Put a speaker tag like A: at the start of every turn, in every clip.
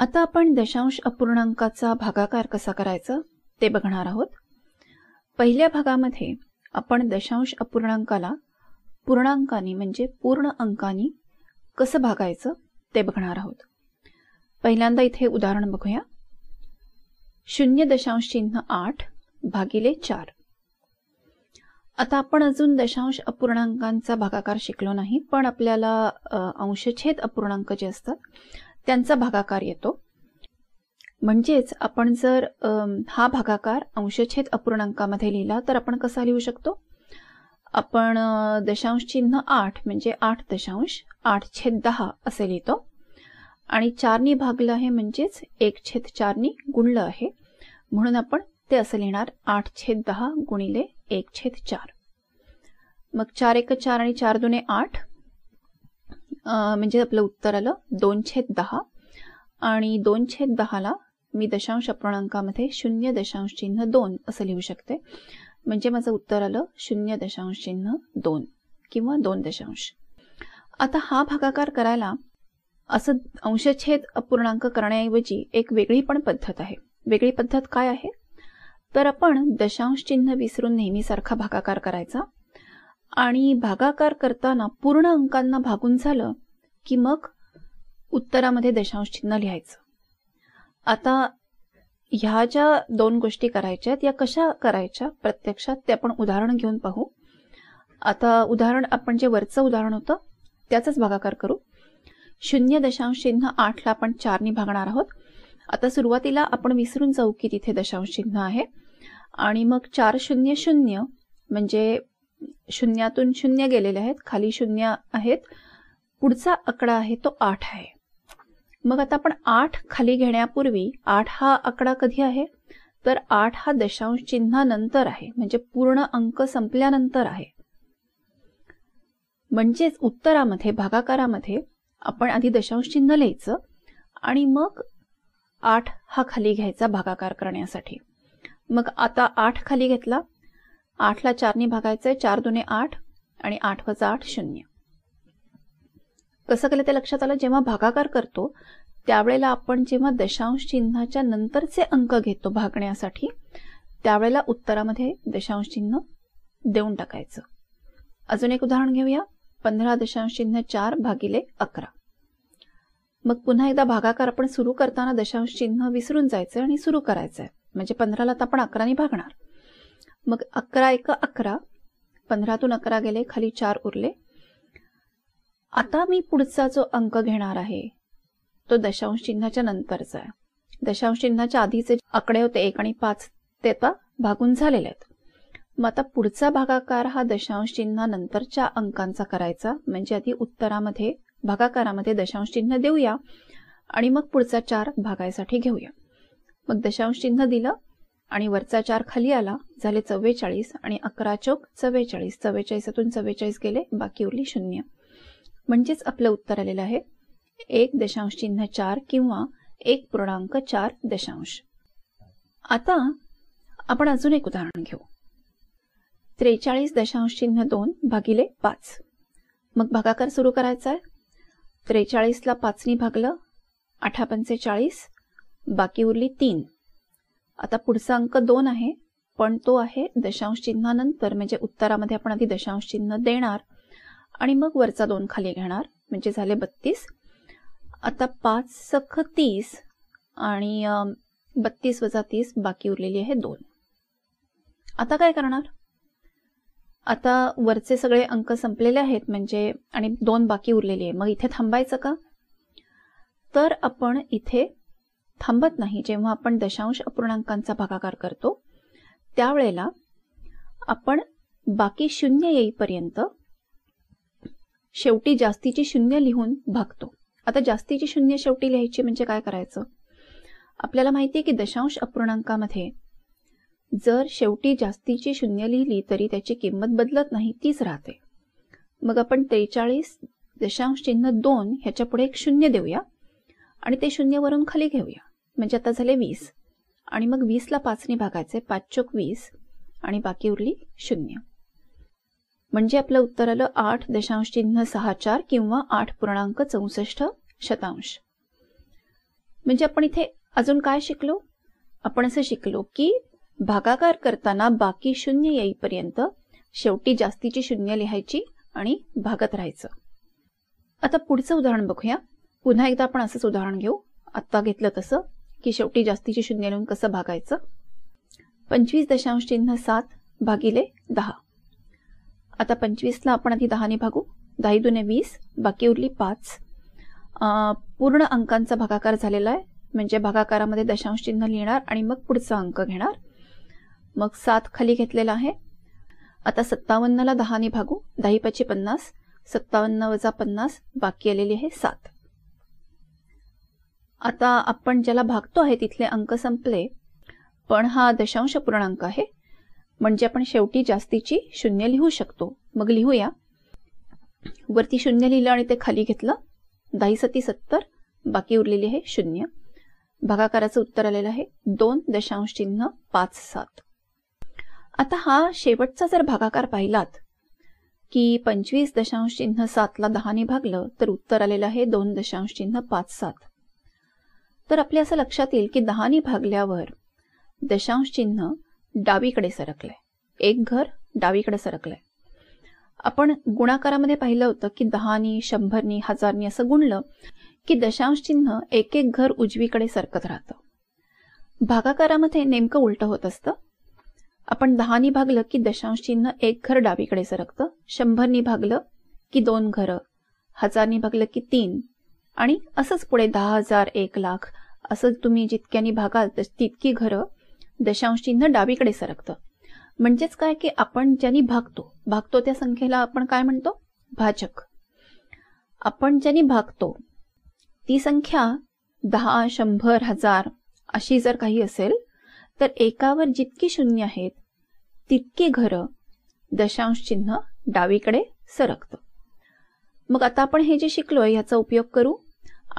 A: आता आपण दशांश अपूर्णांकाचा भागाकार कसा करायचा ते बघणार आहोत पहिल्या भागामध्ये आपण दशांश अपूर्णांकाला पूर्णांकानी म्हणजे पूर्ण अंकानी कसं भागायचं ते बघणार आहोत पहिल्यांदा इथे उदाहरण बघूया शून्य दशांश चिन्ह आठ भागिले चार आता आपण अजून दशांश अपूर्णांकांचा भागाकार शिकलो नाही पण आपल्याला अंशछेद अपूर्णांक जे असतात त्यांचा भागाकार येतो म्हणजेच आपण जर हा भागाकार अंशछेद अपूर्णांकामध्ये लिहिला तर आपण कसा लिहू शकतो आपण दशांश चिन्ह आठ म्हणजे आठ दशांश आठ छेद दहा असे लिहितो आणि चारनी भागलं आहे म्हणजेच एक छेद चारनी गुणलं आहे म्हणून आपण ते असं लिहिणार आठ छेद दहा गुणिले एक छेद चार मग चार एक चार आणि चार दुने आठ म्हणजे आपलं उत्तर आलं दोन छेद दहा आणि दोन छेद दहाला मी दशांश अपूर्णांकामध्ये शून्य दशांश चिन्ह दोन असं लिहू शकते म्हणजे माझं उत्तर आलं शून्य दशांश चिन्ह दोन किंवा दोन दशांश आता हा भागाकार करायला असं अंशछेद अपूर्णांक करण्याऐवजी एक वेगळी पण पद्धत आहे वेगळी पद्धत काय आहे तर आपण दशांश चिन्ह विसरून नेहमीसारखा भागाकार करायचा आणि भागाकार करताना पूर्ण अंकांना भागून झालं की मग उत्तरामध्ये दशांश चिन्ह लिहायचं आता ह्या ज्या दोन गोष्टी करायच्या आहेत या कशा करायच्या प्रत्यक्षात ते आपण उदाहरण घेऊन पाहू आता उदाहरण आपण जे वरचं उदाहरण होतं त्याचाच भागाकार करू शून्य दशांश चिन्ह आठला आपण चारनी भागणार आहोत आता सुरुवातीला आपण विसरून जाऊ की तिथे दशांश चिन्ह आहे आणि मग चार शून्य शून्य म्हणजे शून्यातून शून्य गेलेले आहेत खाली शून्य आहेत पुढचा आकडा आहे तो आठ आहे मग आता आपण आठ खाली घेण्यापूर्वी आठ हा आकडा कधी आहे तर आठ हा दशांश चिन्हानंतर आहे म्हणजे पूर्ण अंक संपल्यानंतर आहे म्हणजेच उत्तरामध्ये भागाकारामध्ये आपण आधी दशांश चिन्ह लिहायचं आणि मग आठ हा खाली घ्यायचा भागाकार करण्यासाठी मग आता आठ खाली घेतला आठला चारने भागायचंय चार दुने आठ आणि आठ वजा आठ शून्य कसं केलं ते लक्षात आलं जेव्हा भागाकार करतो त्यावेळेला आपण जेव्हा दशांश चिन्हाच्या नंतरचे अंक घेतो भागण्यासाठी त्यावेळेला उत्तरामध्ये दशांश चिन्ह देऊन टाकायचं अजून एक उदाहरण घेऊया पंधरा दशांश चिन्ह चार भागिले अकरा मग पुन्हा एकदा भागाकार आपण सुरू करताना दशांश चिन्ह विसरून जायचं आणि सुरू करायचंय म्हणजे पंधराला तर आपण अकराने भागणार मग अकरा एक अकरा पंधरातून अकरा गेले खाली चार उरले आता मी पुढचा जो अंक घेणार आहे तो दशांश चिन्हाच्या नंतरचा आहे दशांश चिन्हाच्या आधीचे आकडे होते एक आणि पाच ते आता भागून झालेले आहेत मग आता पुढचा भागाकार हा दशांश चिन्हा नंतरच्या अंकांचा करायचा म्हणजे आधी उत्तरामध्ये भागाकारामध्ये दशांश चिन्ह देऊया आणि मग पुढचा चार भागायसाठी घेऊया मग दशांश चिन्ह दिलं आणि वरचा चार खाली आला झाले चव्वेचाळीस आणि अकरा चौक चव्वेचाळीस चव्वेचाळीसातून चव्वेचाळीस गेले बाकी उरली शून्य म्हणजेच आपलं उत्तर आलेलं आहे एक दशांश चिन्ह चार किंवा एक पूर्णांक चार दशांश आता आपण अजून एक उदाहरण घेऊ त्रेचाळीस दशांश चिन्ह दोन भागिले पाच मग भागाकार सुरू करायचा आहे त्रेचाळीसला पाचनी भागलं अठापनचे चाळीस बाकी उरली तीन आता पुढचा अंक दोन आहे पण तो आहे दशांश चिन्हानंतर म्हणजे उत्तरामध्ये आपण आधी दशांश चिन्ह देणार आणि मग वरचा दोन खाली घेणार म्हणजे झाले बत्तीस आता पाच सख तीस आणि बत्तीस वजा तीस बाकी उरलेली आहे दोन आता काय करणार आता वरचे सगळे अंक संपलेले आहेत म्हणजे आणि दोन बाकी उरलेली आहे मग इथे थांबायचं का तर आपण इथे थांबत नाही जेव्हा आपण दशांश अपूर्णांकांचा भागाकार करतो त्यावेळेला आपण बाकी शून्य येईपर्यंत शेवटी जास्तीची शून्य लिहून भागतो आता जास्तीची शून्य शेवटी लिहायची म्हणजे काय करायचं आपल्याला माहिती आहे की दशांश अपूर्णांकामध्ये जर शेवटी जास्तीची शून्य लिहिली तरी त्याची किंमत बदलत नाही तीच राहते मग आपण त्रेचाळीस दशांश चिन्ह दोन ह्याच्या पुढे एक शून्य देऊया आणि ते शून्यवरून खाली घेऊया म्हणजे आता झाले वीस आणि मग वीसला पाचने भागायचे पाच चोक वीस आणि बाकी उरली शून्य म्हणजे आपलं उत्तर आलं आठ दशांश चिन्ह सहा चार किंवा आठ पूर्णांक चौसष्ट शतांश म्हणजे आपण इथे अजून काय शिकलो आपण असं शिकलो की भागाकार करताना बाकी शून्य येईपर्यंत शेवटी जास्तीची शून्य लिहायची आणि भागत राहायचं आता पुढचं उदाहरण बघूया पुन्हा एकदा आपण असंच उदाहरण घेऊ आत्ता घेतलं तसं की शेवटी जास्तीचे शून्य लिहून कसं भागायचं पंचवीस दशांश चिन्ह सात भागिले दहा आता पंचवीसला आपण आधी दहाने भागू दहा दुने वीस बाकी उरली पाच पूर्ण अंकांचा भागाकार झालेला आहे म्हणजे भागाकारामध्ये दशांश चिन्ह लिहिणार आणि मग पुढचा अंक घेणार मग सात खाली घेतलेला आहे आता सत्तावन्नला दहाने भागू दही पाचशे पन्नास सत्तावन्न वजा पन्नास बाकी आलेली आहे सात आता आपण ज्याला भागतो आहे तिथले अंक संपले पण हा दशांश पूर्णांक आहे म्हणजे आपण शेवटी जास्तीची शून्य लिहू शकतो मग लिहूया वरती शून्य लिहिलं आणि ते खाली घेतलं दहा सती सत्तर बाकी उरलेली आहे शून्य भागाकाराचं उत्तर आलेलं आहे दोन दशांश चिन्ह पाच सात आता हा शेवटचा जर भागाकार पाहिलात की पंचवीस दशांश चिन्ह सातला दहाने भागलं तर उत्तर आलेलं आहे दोन दशांश चिन्ह पाच सात तर आपल्या असं लक्षात येईल की दहानी भागल्यावर दशांश चिन्ह डावीकडे सरकलंय एक घर डावीकडे सरकलंय आपण गुणाकारामध्ये पाहिलं होतं की दहानी शंभरनी हजारनी असं गुणलं की दशांश चिन्ह एक एक घर उजवीकडे सरकत राहतं भागाकारामध्ये नेमकं उलटं होत असतं आपण दहानी भागलं की दशांश चिन्ह एक घर डावीकडे सरकतं शंभरनी भागलं की दोन घरं हजारनी भागलं की तीन आणि असंच पुढे दहा हजार एक लाख असं तुम्ही जितक्यानी भागाल तर तितकी घरं दशांश चिन्ह डावीकडे सरकतं म्हणजेच काय की आपण ज्यांनी भागतो भागतो त्या संख्येला आपण काय म्हणतो भाजक आपण ज्यांनी भागतो ती संख्या दहा शंभर हजार अशी जर काही असेल तर एकावर जितकी शून्य आहेत तितकी घरं दशांश चिन्ह डावीकडे सरकतं मग आता आपण हे जे शिकलोय ह्याचा उपयोग करू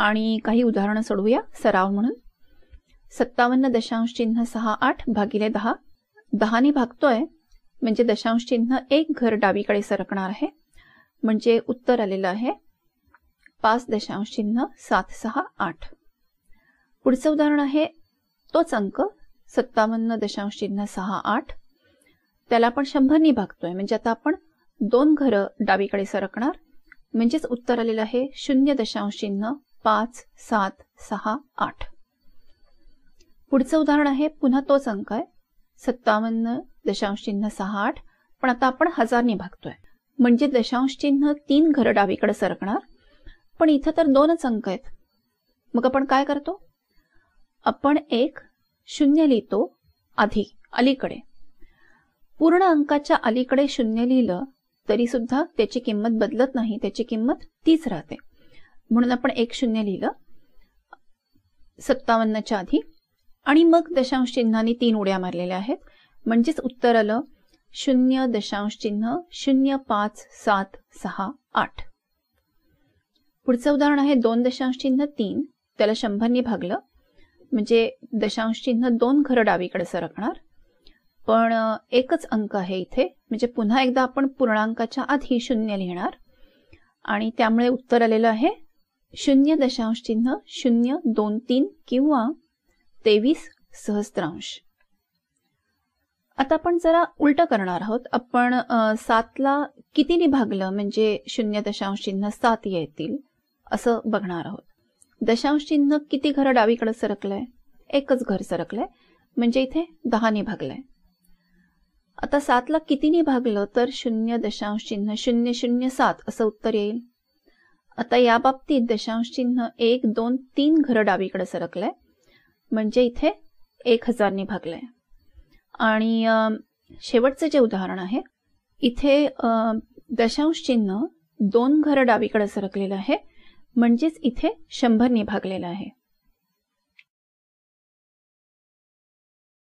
A: आणि काही उदाहरणं सोडवूया सराव म्हणून सत्तावन्न दशांश चिन्ह सहा आठ भागिले दहा दहाने भागतोय म्हणजे दशांश चिन्ह एक घर डावीकडे सरकणार आहे म्हणजे उत्तर आलेलं आहे पाच दशांश चिन्ह सात सहा आठ पुढचं उदाहरण आहे तोच अंक सत्तावन्न दशांश चिन्ह सहा आठ त्याला आपण शंभरनी भागतोय म्हणजे आता आपण दोन घरं डावीकडे सरकणार म्हणजेच उत्तर आलेलं आहे शून्य दशांश चिन्ह पाच सात सहा आठ पुढचं उदाहरण आहे पुन्हा तोच अंक आहे सत्तावन्न दशांश चिन्ह सहा आठ पण आता आपण हजारनी भागतोय म्हणजे दशांश चिन्ह तीन घरं डावीकडे सरकणार पण इथं तर दोनच अंक आहेत मग आपण काय करतो आपण एक शून्य लिहितो आधी अलीकडे पूर्ण अंकाच्या अलीकडे शून्य लिहिलं तरी सुद्धा त्याची किंमत बदलत नाही त्याची किंमत तीच राहते म्हणून आपण एक शून्य लिहिलं सत्तावन्नच्या आधी आणि मग दशांश चिन्हाने तीन उड्या मारलेल्या आहेत म्हणजेच उत्तर आलं शून्य दशांश चिन्ह शून्य पाच सात सहा आठ पुढचं उदाहरण आहे दोन दशांश चिन्ह तीन त्याला शंभरनी भागलं म्हणजे दशांश चिन्ह दोन घरं डावीकडे सरकणार पण एकच अंक आहे इथे म्हणजे पुन्हा एकदा आपण पूर्णांकाच्या आधी शून्य लिहिणार आणि त्यामुळे उत्तर आलेलं आहे शून्य दशांश चिन्ह शून्य दोन तीन किंवा तेवीस सहस्त्रांश आता आपण जरा उलट करणार आहोत आपण सातला कितीने भागलं म्हणजे शून्य दशांश चिन्ह सात येतील असं बघणार आहोत दशांश चिन्ह किती घर डावीकडे सरकलंय एकच घर सरकलंय म्हणजे इथे दहाने भागलंय आता सातला कितीने भागलं तर शून्य दशांश चिन्ह शून्य शून्य सात असं उत्तर येईल आता या बाबतीत दशांश चिन्ह एक दोन तीन घरं डावीकडे सरकलंय म्हणजे इथे एक हजारनी भागलंय आणि शेवटचं जे उदाहरण आहे इथे दशांश चिन्ह दोन घरं डावीकडे सरकलेलं आहे म्हणजेच इथे शंभरनी भागलेलं आहे